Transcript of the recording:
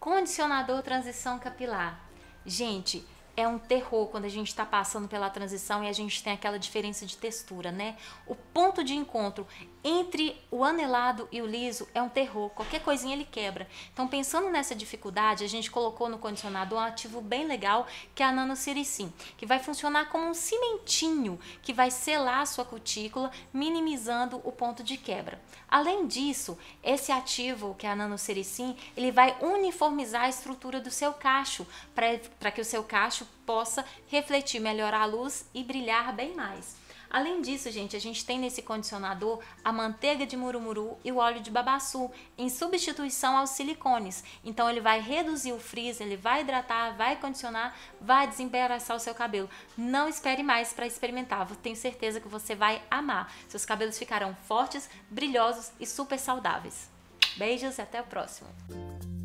Condicionador transição capilar. Gente, é um terror quando a gente está passando pela transição e a gente tem aquela diferença de textura, né? O ponto de encontro entre o anelado e o liso é um terror, qualquer coisinha ele quebra. Então, pensando nessa dificuldade, a gente colocou no condicionado um ativo bem legal, que é a nanociricim, que vai funcionar como um cimentinho que vai selar a sua cutícula, minimizando o ponto de quebra. Além disso, esse ativo, que é a nanociricim, ele vai uniformizar a estrutura do seu cacho, para que o seu cacho possa refletir melhor a luz e brilhar bem mais. Além disso, gente, a gente tem nesse condicionador a manteiga de murumuru e o óleo de babaçu em substituição aos silicones. Então ele vai reduzir o frizz, ele vai hidratar, vai condicionar, vai desembaraçar o seu cabelo. Não espere mais para experimentar, tenho certeza que você vai amar. Seus cabelos ficarão fortes, brilhosos e super saudáveis. Beijos e até o próximo.